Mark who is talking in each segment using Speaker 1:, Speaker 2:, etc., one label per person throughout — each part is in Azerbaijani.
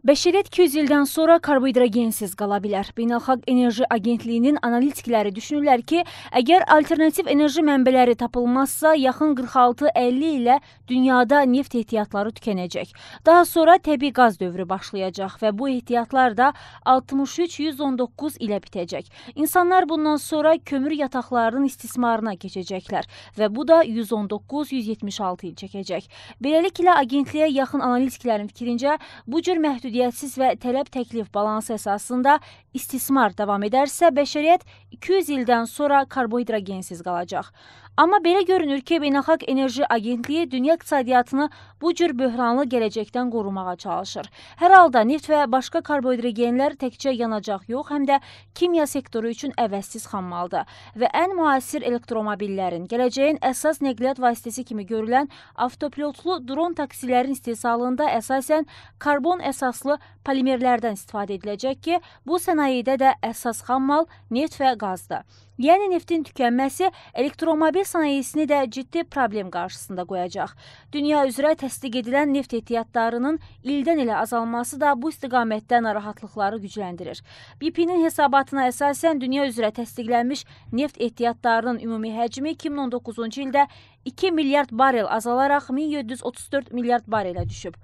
Speaker 1: Bəşəriyyət 200 ildən sonra karbohidrogensiz qala bilər. Beynəlxalq Enerji Agentliyinin analitikləri düşünürlər ki, əgər alternativ enerji mənbələri tapılmazsa, yaxın 46-50 ilə dünyada neft ehtiyatları tükənəcək. Daha sonra təbii qaz dövrü başlayacaq və bu ehtiyatlar da 63-119 ilə bitəcək. İnsanlar bundan sonra kömür yataqlarının istismarına keçəcəklər və bu da 119-176 il çəkəcək. Beləliklə agentliyə yaxın analitiklərin fikrincə bu cür məhdud müdiriyyətsiz və tələb-təklif balansı əsasında istismar davam edərsə, bəşəriyyət 200 ildən sonra karbohidrogensiz qalacaq. Amma belə görünür ki, Beynəlxalq Enerji Agentliyi dünya iqtisadiyyatını bu cür böhranlı gələcəkdən qorumağa çalışır. Hər halda neft və başqa karbohidrogenlər təkcə yanacaq yox, həm də kimya sektoru üçün əvəzsiz xammaldır və ən müasir elektromobillərin, gələcəyin əsas nəqliyyat vasitəsi kimi görülən avtopilotlu dron taksilərin istehsalında əsasən karbon əsaslı əsaslı polimerlərdən istifadə ediləcək ki, bu sənayedə də əsas xammal neft və qazdır. Yəni neftin tükənməsi elektromobil sənayesini də ciddi problem qarşısında qoyacaq. Dünya üzrə təsdiq edilən neft ehtiyatlarının ildən ilə azalması da bu istiqamətdə narahatlıqları gücləndirir. BP-nin hesabatına əsasən dünya üzrə təsdiqlənmiş neft ehtiyatlarının ümumi həcmi 2019-cu ildə 2 milyard barel azalaraq 1734 milyard barelə düşüb.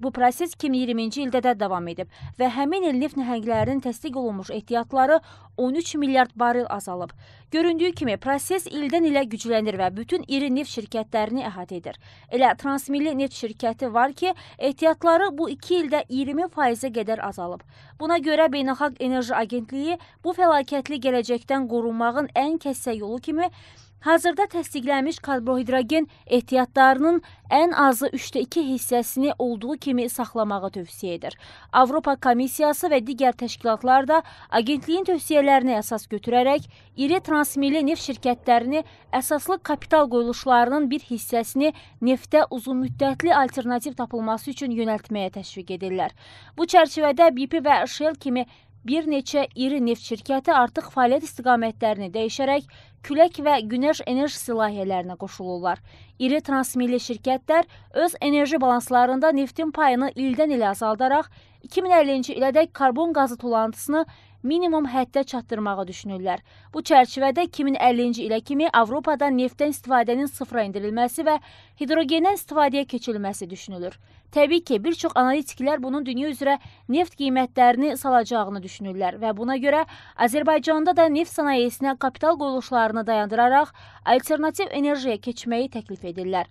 Speaker 1: Bu proses 2020-ci ildə də davam edib və həmin il neft nəhənglərinin təsdiq olunmuş ehtiyatları 13 milyard barel azalıb. Göründüyü kimi proses ildən ilə güclənir və bütün iri neft şirkətlərini əhatə edir. Elə Transmilli neft şirkəti var ki, ehtiyatları bu 2 ildə 20%-ə qədər azalıb. Buna görə Beynəlxalq Enerji Agentliyi bu fəlakətli gələcəkdən qorunmağın ən kəssə yolu kimi Hazırda təsdiqlənmiş karbohidrogen ehtiyatlarının ən azı 3də 2 hissəsini olduğu kimi saxlamağı tövsiyə edir. Avropa Komissiyası və digər təşkilatlar da agentliyin tövsiyələrinə əsas götürərək iri transmilli neft şirkətlərini əsaslı kapital qoyuluşlarının bir hissəsini neftə uzunmüddətli alternativ tapılması üçün yönəltməyə təşviq edirlər. Bu çərçivədə BP və Shell kimi bir neçə iri neft şirkəti artıq fəaliyyət istiqamətlərini dəyişərək külək və günəş enerjisi layihələrinə qoşulurlar. İri transmilli şirkətlər öz enerji balanslarında neftin payını ildən ilə azaldaraq 2050-ci ilədək karbon qazı tulantısını minimum həddə çatdırmağı düşünürlər. Bu çərçivədə 2050-ci ilə kimi Avropada neftdən istifadənin sıfıra endirilməsi və hidrogendən istifadəyə keçilməsi düşünülür. Təbii ki, bir çox analitiklər bunun dünya üzrə neft qiymətlərini salacağını düşünürlər və buna görə Azərbaycanda da neft sənayesinə kapital qoyuluşlarını dayandıraraq alternativ enerjiyə keçməyi təklif edirlər.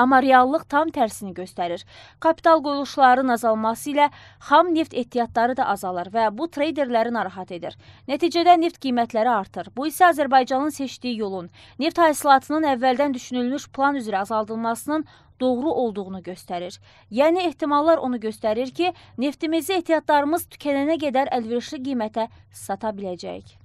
Speaker 1: Amma reallıq tam tərsini göstərir. Kapital qoyuluşlarının azalması ilə xam neft ehtiyatları da azalır və bu treyderləri narahat edir. Nəticədə neft qiymətləri artır. Bu isə Azərbaycanın seçdiyi yolun, neft hasilatının əvvəldən düşünülmüş plan üzrə azaldılmasının doğru olduğunu göstərir. Yəni ehtimallar onu göstərir ki, neftimizi ehtiyatlarımız tükənənə qədər əlverişli qiymətə sata biləcəyik.